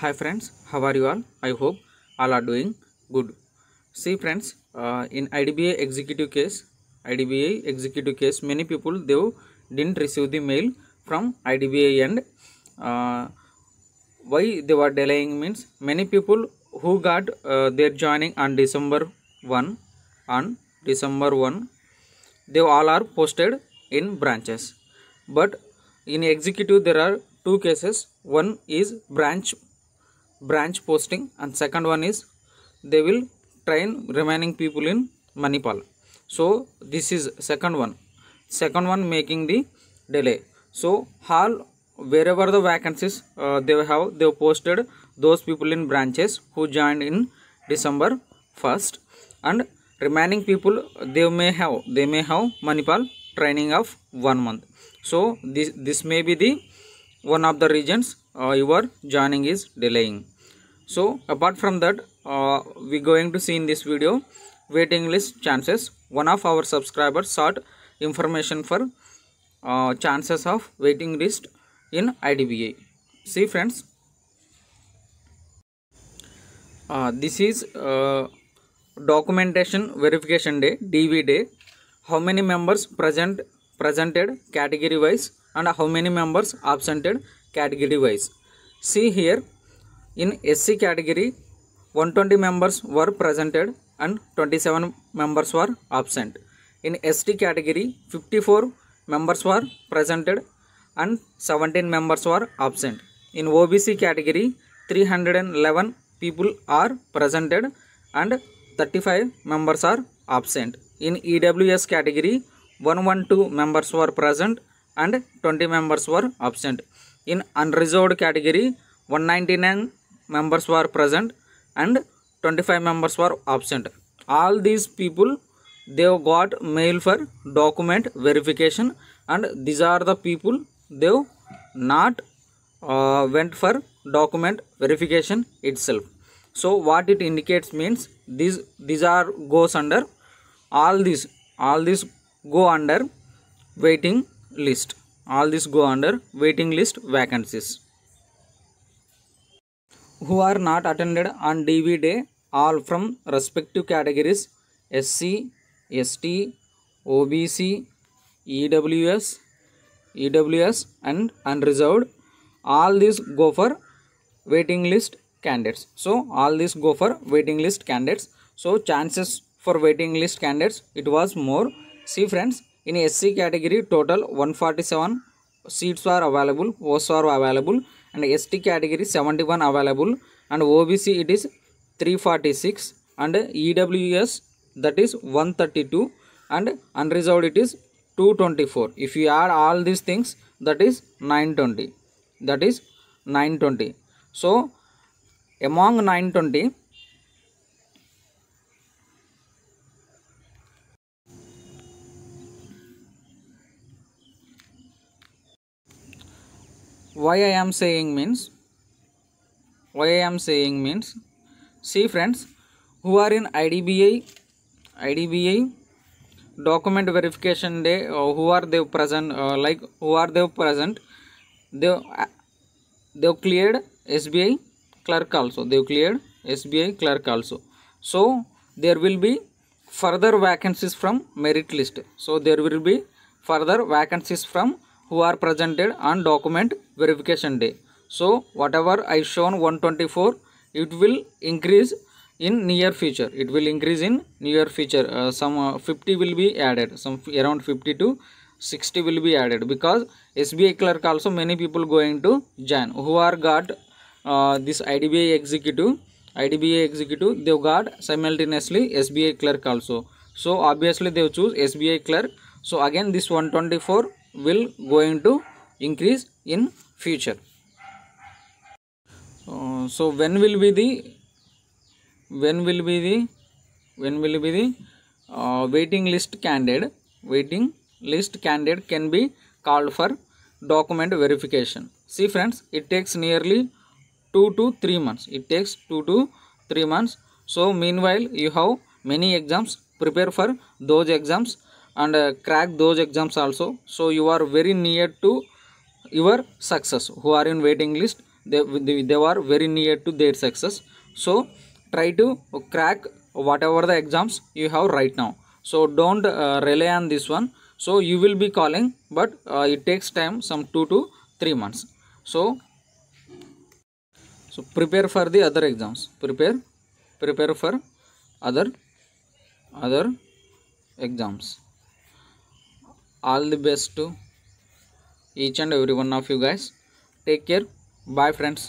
hi friends how are you all i hope all are doing good see friends uh, in idba executive case idba executive case many people they didn't receive the mail from idba and uh, why they were delaying means many people who got uh, their joining on december 1 on december 1 they all are posted in branches but in executive there are two cases one is branch branch posting and second one is they will train remaining people in manipal so this is second one second one making the delay so hall wherever the vacancies uh, they have they have posted those people in branches who joined in december 1st and remaining people they may have they may have manipal training of one month so this this may be the one of the regions uh, your joining is delaying so apart from that uh, we going to see in this video waiting list chances one of our subscribers sought information for uh, chances of waiting list in IDBA see friends uh, this is uh, documentation verification day DV day how many members present presented category wise and how many members absented category wise. See here in SC category 120 members were presented and 27 members were absent. In ST category 54 members were presented and 17 members were absent. In OBC category 311 people are presented and 35 members are absent. In EWS category 112 members were present and 20 members were absent. In unreserved category, 199 members were present and 25 members were absent. All these people, they got mail for document verification and these are the people they not uh, went for document verification itself. So what it indicates means these these are goes under all these all these go under waiting list. All this go under waiting list vacancies. Who are not attended on DV day all from respective categories SC, ST, OBC, EWS, EWS and unreserved. All these go for waiting list candidates. So all these go for waiting list candidates. So chances for waiting list candidates it was more. See friends in SC category, total 147 seats are available, posts are available, and ST category 71 available, and OBC it is 346, and EWS that is 132, and unreserved it is 224. If you add all these things, that is 920. That is 920. So, among 920, why I am saying means why I am saying means see friends who are in IDBI IDBI document verification day uh, who are they present uh, like who are they present they uh, they cleared SBI clerk also they cleared SBI clerk also so there will be further vacancies from merit list so there will be further vacancies from who are presented on document verification day. So whatever I shown 124 it will increase in near future it will increase in near future uh, some uh, 50 will be added some around 50 to 60 will be added because S B A clerk also many people going to join who are got uh, this I D B A executive I D B A executive they've got simultaneously S B A clerk also so obviously they choose S B A clerk so again this 124 will going to increase in future uh, so when will be the when will be the when will be the uh, waiting list candidate waiting list candidate can be called for document verification see friends it takes nearly 2 to 3 months it takes 2 to 3 months so meanwhile you have many exams prepare for those exams and uh, crack those exams also so you are very near to your success who are in waiting list they, they, they are very near to their success so try to crack whatever the exams you have right now so don't uh, rely on this one so you will be calling but uh, it takes time some 2 to 3 months so so prepare for the other exams prepare prepare for other other exams all the best each and every one of you guys take care bye friends